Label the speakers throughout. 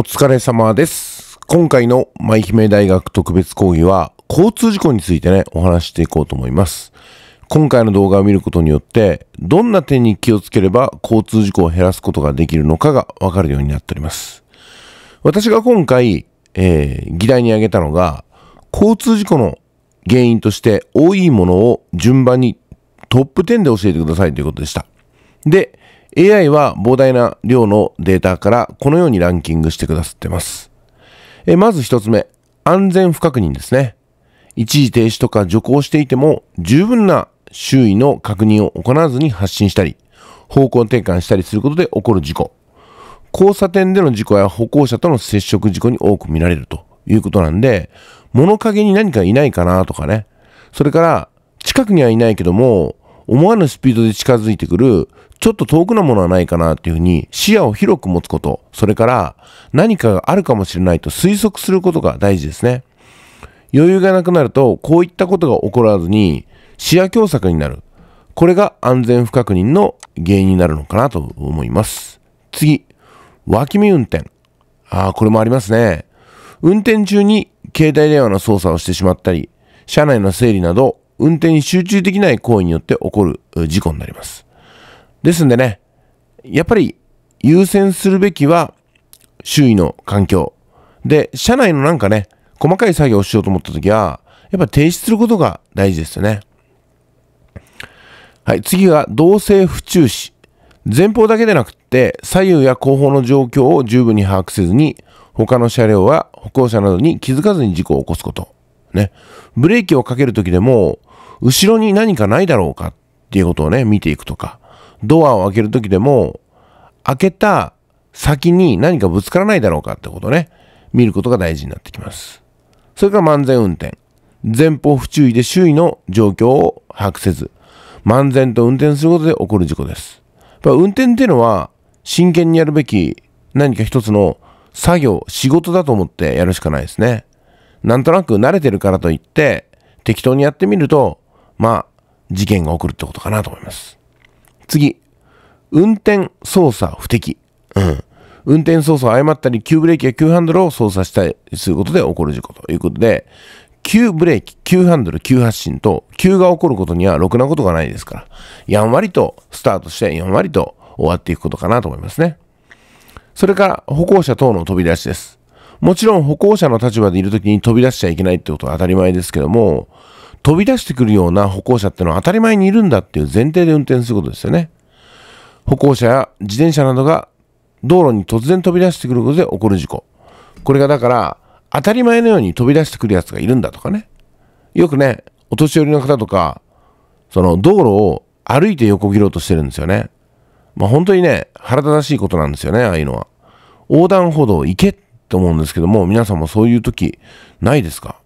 Speaker 1: お疲れ様です。今回の舞姫大学特別講義は交通事故についてね、お話していこうと思います。今回の動画を見ることによって、どんな点に気をつければ交通事故を減らすことができるのかがわかるようになっております。私が今回、えー、議題に挙げたのが、交通事故の原因として多いものを順番にトップ10で教えてくださいということでした。で、AI は膨大な量のデータからこのようにランキングしてくださってます。えまず一つ目、安全不確認ですね。一時停止とか徐行していても十分な周囲の確認を行わずに発信したり、方向転換したりすることで起こる事故。交差点での事故や歩行者との接触事故に多く見られるということなんで、物陰に何かいないかなとかね。それから、近くにはいないけども、思わぬスピードで近づいてくるちょっと遠くなものはないかなっていうふうに視野を広く持つこと、それから何かがあるかもしれないと推測することが大事ですね。余裕がなくなると、こういったことが起こらずに視野狭窄になる。これが安全不確認の原因になるのかなと思います。次、脇見運転。ああ、これもありますね。運転中に携帯電話の操作をしてしまったり、車内の整理など、運転に集中できない行為によって起こる事故になります。ですんでね、やっぱり優先するべきは周囲の環境。で、車内のなんかね、細かい作業をしようと思った時は、やっぱ停止することが大事ですよね。はい、次が動性不注視。前方だけでなくって左右や後方の状況を十分に把握せずに他の車両や歩行者などに気づかずに事故を起こすこと。ね。ブレーキをかける時でも後ろに何かないだろうかっていうことをね、見ていくとか。ドアを開ける時でも、開けた先に何かぶつからないだろうかってことね、見ることが大事になってきます。それから漫然運転。前方不注意で周囲の状況を把握せず、漫然と運転することで起こる事故です。やっぱ運転っていうのは、真剣にやるべき何か一つの作業、仕事だと思ってやるしかないですね。なんとなく慣れてるからといって、適当にやってみると、まあ、事件が起こるってことかなと思います。次。運転操作不適。うん。運転操作を誤ったり、急ブレーキや急ハンドルを操作したりすることで起こる事故ということで、急ブレーキ、急ハンドル、急発進と、急が起こることにはろくなことがないですから、やんわりとスタートして、やんわりと終わっていくことかなと思いますね。それから、歩行者等の飛び出しです。もちろん歩行者の立場でいるときに飛び出しちゃいけないってことは当たり前ですけども、飛び出してくるような歩行者ってのは当たり前にいるんだっていう前提で運転することですよね。歩行者や自転車などが道路に突然飛び出してくることで起こる事故。これがだから当たり前のように飛び出してくるやつがいるんだとかね。よくね、お年寄りの方とか、その道路を歩いて横切ろうとしてるんですよね。まあ本当にね、腹立たしいことなんですよね、ああいうのは。横断歩道行けって思うんですけども、皆さんもそういう時ないですか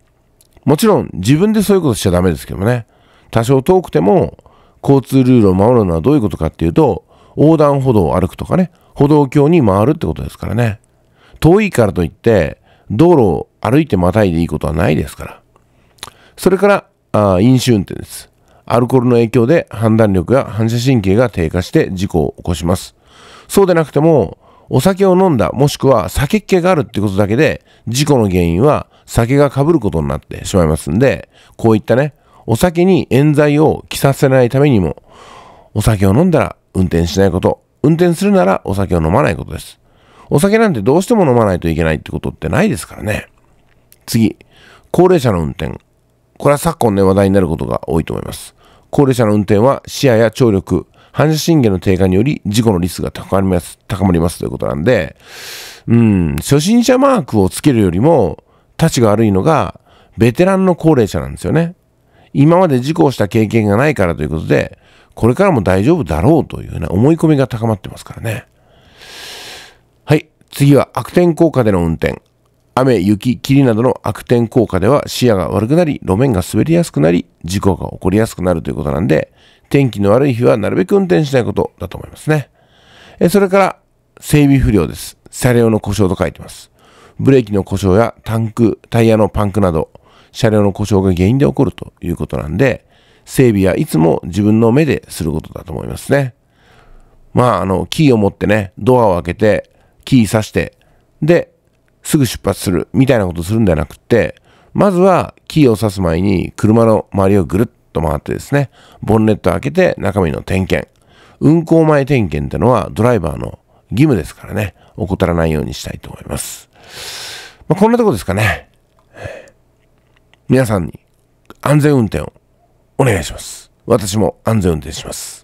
Speaker 1: もちろん自分でそういうことしちゃダメですけどね。多少遠くても交通ルールを守るのはどういうことかっていうと、横断歩道を歩くとかね、歩道橋に回るってことですからね。遠いからといって、道路を歩いてまたいでいいことはないですから。それから、あ飲酒運転です。アルコールの影響で判断力や反射神経が低下して事故を起こします。そうでなくても、お酒を飲んだ、もしくは酒っ気があるってことだけで、事故の原因は酒が被ることになってしまいますんで、こういったね、お酒に冤罪を着させないためにも、お酒を飲んだら運転しないこと、運転するならお酒を飲まないことです。お酒なんてどうしても飲まないといけないってことってないですからね。次、高齢者の運転。これは昨今ね、話題になることが多いと思います。高齢者の運転は視野や聴力、反射神経の低下により事故のリスクが高まります、高まりますということなんで、うん、初心者マークをつけるよりも、立ちが悪いのが、ベテランの高齢者なんですよね。今まで事故をした経験がないからということで、これからも大丈夫だろうというような思い込みが高まってますからね。はい。次は悪天効果での運転。雨、雪、霧などの悪天効果では視野が悪くなり、路面が滑りやすくなり、事故が起こりやすくなるということなんで、天気の悪い日はなるべく運転しないことだと思いますね。えそれから、整備不良です。車両の故障と書いてます。ブレーキの故障やタンク、タイヤのパンクなど、車両の故障が原因で起こるということなんで、整備はいつも自分の目ですることだと思いますね。まあ、あの、キーを持ってね、ドアを開けて、キー刺して、で、すぐ出発するみたいなことするんではなくって、まずはキーを刺す前に車の周りをぐるっと回ってですね、ボンネットを開けて中身の点検。運行前点検ってのはドライバーの義務ですからね、怠らないようにしたいと思います。まあ、こんなとこですかね。皆さんに安全運転をお願いします。私も安全運転します。